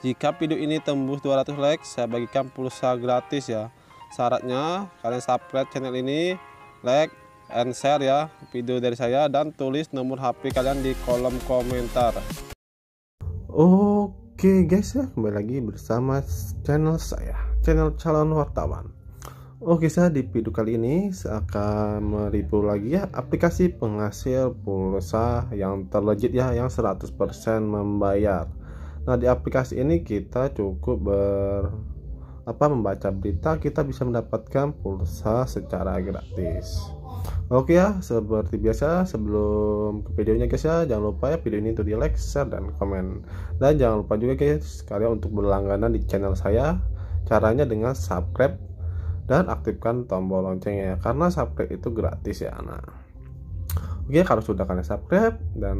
Jika video ini tembus 200 like, saya bagikan pulsa gratis ya. Syaratnya kalian subscribe channel ini, like and share ya video dari saya dan tulis nomor HP kalian di kolom komentar. Oke guys ya, kembali lagi bersama channel saya, channel calon wartawan. Oke saya di video kali ini saya akan mereview lagi ya aplikasi penghasil pulsa yang terlegit ya yang 100% membayar. Nah, di aplikasi ini kita cukup ber apa membaca berita kita bisa mendapatkan pulsa secara gratis. Oke ya, seperti biasa sebelum ke videonya guys ya, jangan lupa ya video ini untuk di like, share, dan komen. Dan jangan lupa juga guys kalian untuk berlangganan di channel saya. Caranya dengan subscribe dan aktifkan tombol loncengnya ya karena subscribe itu gratis ya anak. Oke, kalau sudah kalian subscribe dan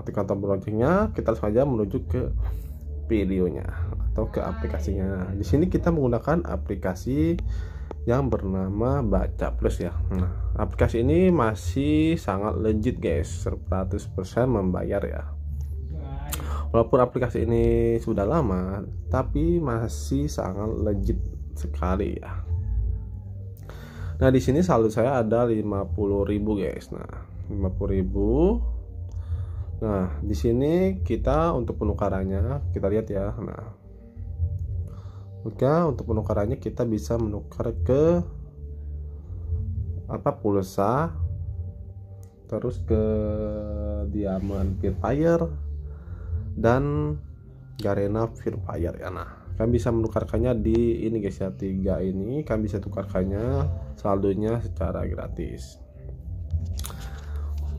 aktifkan nah, tombol loncengnya kita langsung aja menuju ke videonya atau ke aplikasinya di sini kita menggunakan aplikasi yang bernama baca plus ya nah, aplikasi ini masih sangat legit guys 100% membayar ya walaupun aplikasi ini sudah lama tapi masih sangat legit sekali ya nah di sini saldo saya ada 50.000 guys nah 50.000 Nah, di sini kita untuk penukarannya, kita lihat ya. Nah, maka untuk penukarannya kita bisa menukar ke apa pulsa terus ke diamond Fire dan Garena Fire ya nah kan bisa menukarkannya di ini guys ya tiga ini kan bisa tukarkannya saldonya secara gratis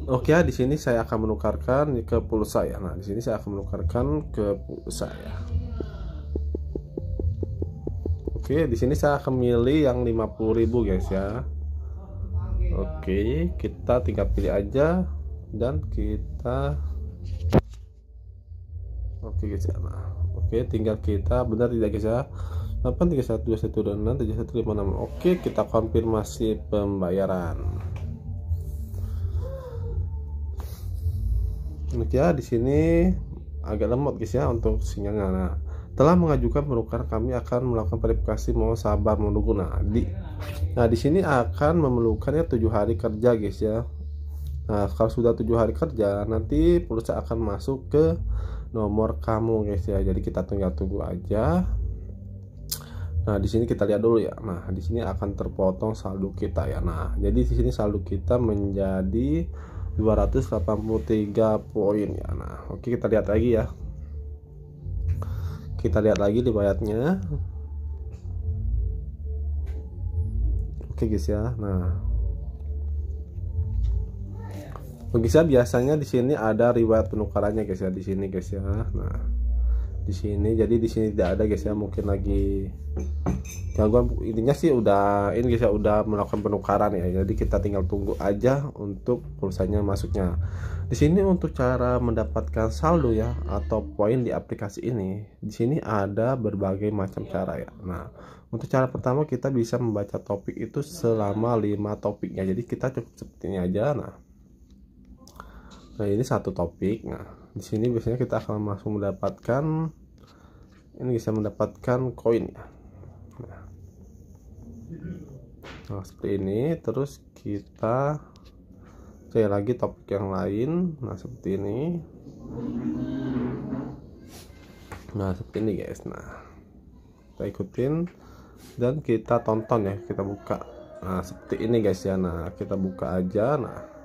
Oke ya di sini saya akan menukarkan ke pulsa ya. Nah, di sini saya akan menukarkan ke pulsa ya. Oke, di sini saya akan milih yang 50.000 guys ya. Oke, kita tinggal pilih aja dan kita Oke guys ya. Nah, oke tinggal kita benar tidak guys ya. lima 7156. Oke, kita konfirmasi pembayaran. ya di sini agak lemot guys ya untuk sinyalnya nah telah mengajukan penukaran kami akan melakukan verifikasi mau sabar menunggu nah di nah di sini akan memerlukan ya tujuh hari kerja guys ya nah kalau sudah tujuh hari kerja nanti perusahaan akan masuk ke nomor kamu guys ya jadi kita tinggal tunggu aja nah di sini kita lihat dulu ya nah di sini akan terpotong saldo kita ya nah jadi di sini saldo kita menjadi 283 poin ya nah oke kita lihat lagi ya kita lihat lagi di bayatnya oke guys ya nah Bagi saya biasanya di sini ada riwayat penukarannya guys ya di sini guys ya nah di sini jadi di sini tidak ada guys ya mungkin lagi gangguan intinya sih udah ini guys ya udah melakukan penukaran ya jadi kita tinggal tunggu aja untuk pulsanya masuknya di sini untuk cara mendapatkan saldo ya atau poin di aplikasi ini di sini ada berbagai macam cara ya nah untuk cara pertama kita bisa membaca topik itu selama 5 topiknya jadi kita cukup seperti ini aja nah Nah, ini satu topik. Nah, di sini biasanya kita akan langsung mendapatkan ini bisa mendapatkan koin ya. Nah, nah. seperti ini. Terus kita cari lagi topik yang lain. Nah, seperti ini. Nah, seperti ini guys. Nah, kita ikutin dan kita tonton ya. Kita buka. Nah, seperti ini guys ya. Nah, kita buka aja. Nah,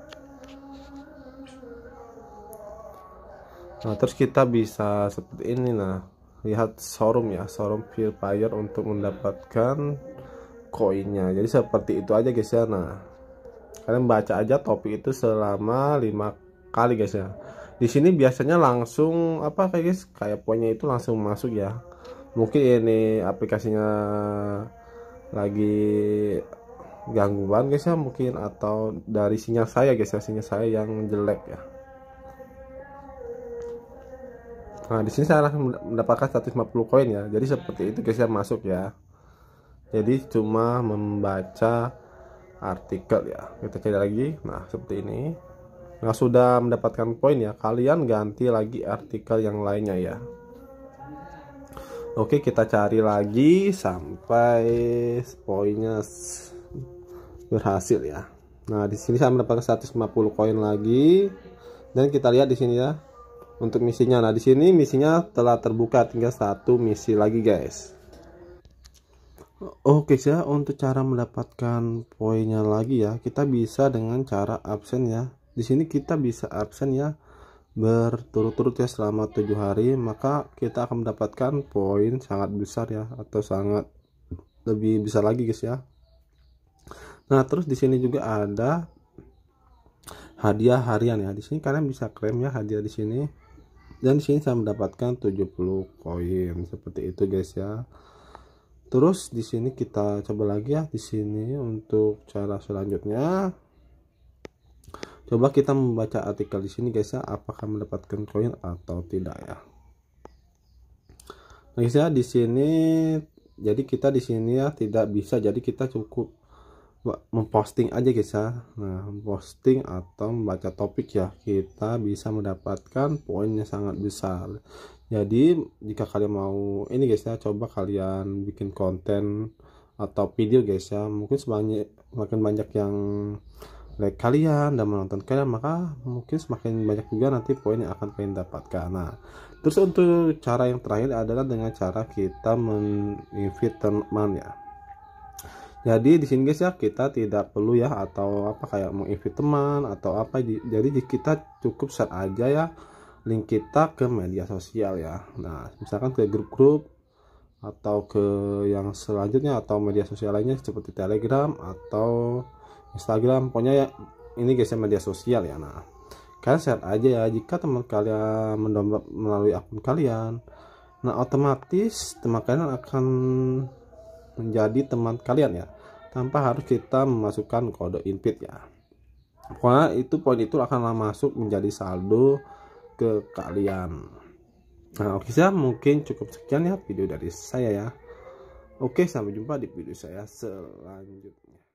nah terus kita bisa seperti ini nah lihat showroom ya showroom fire untuk mendapatkan koinnya jadi seperti itu aja guys ya nah kalian baca aja topik itu selama 5 kali guys ya di sini biasanya langsung apa kayak guys kayak poinnya itu langsung masuk ya mungkin ini aplikasinya lagi gangguan guys ya mungkin atau dari sinyal saya guys ya sinyal saya yang jelek ya nah di sini saya akan mendapatkan 150 koin ya jadi seperti itu guys ya masuk ya jadi cuma membaca artikel ya kita cari lagi nah seperti ini nah sudah mendapatkan poin ya kalian ganti lagi artikel yang lainnya ya Oke kita cari lagi sampai poinnya berhasil ya Nah di sini saya mendapatkan 150 koin lagi dan kita lihat di sini ya untuk misinya. Nah, di sini misinya telah terbuka tinggal satu misi lagi, guys. Oke, ya, untuk cara mendapatkan poinnya lagi ya, kita bisa dengan cara absen ya. Di sini kita bisa absen ya berturut-turut ya selama tujuh hari, maka kita akan mendapatkan poin sangat besar ya atau sangat lebih besar lagi, guys ya. Nah, terus di sini juga ada hadiah harian ya. Di sini kalian bisa klaim ya hadiah di sini dan di sini saya mendapatkan 70 koin seperti itu guys ya terus di sini kita coba lagi ya di sini untuk cara selanjutnya coba kita membaca artikel di sini guys ya apakah mendapatkan koin atau tidak ya guys ya di sini jadi kita di sini ya tidak bisa jadi kita cukup memposting aja guys ya nah posting atau membaca topik ya kita bisa mendapatkan poinnya sangat besar jadi jika kalian mau ini guys ya coba kalian bikin konten atau video guys ya mungkin sebanyak makin banyak yang like kalian dan menonton kalian maka mungkin semakin banyak juga nanti poin yang akan kalian dapatkan nah terus untuk cara yang terakhir adalah dengan cara kita men-invite teman ya jadi di sini guys ya kita tidak perlu ya atau apa kayak mau invite teman atau apa jadi kita cukup share aja ya link kita ke media sosial ya nah misalkan ke grup-grup atau ke yang selanjutnya atau media sosial lainnya seperti telegram atau instagram pokoknya ya ini guys ya media sosial ya nah kalian share aja ya jika teman kalian mendownload melalui akun kalian nah otomatis teman kalian akan menjadi teman kalian ya tanpa harus kita memasukkan kode input ya pokoknya itu poin itu akan masuk menjadi saldo ke kalian nah oke saya mungkin cukup sekian ya video dari saya ya oke sampai jumpa di video saya selanjutnya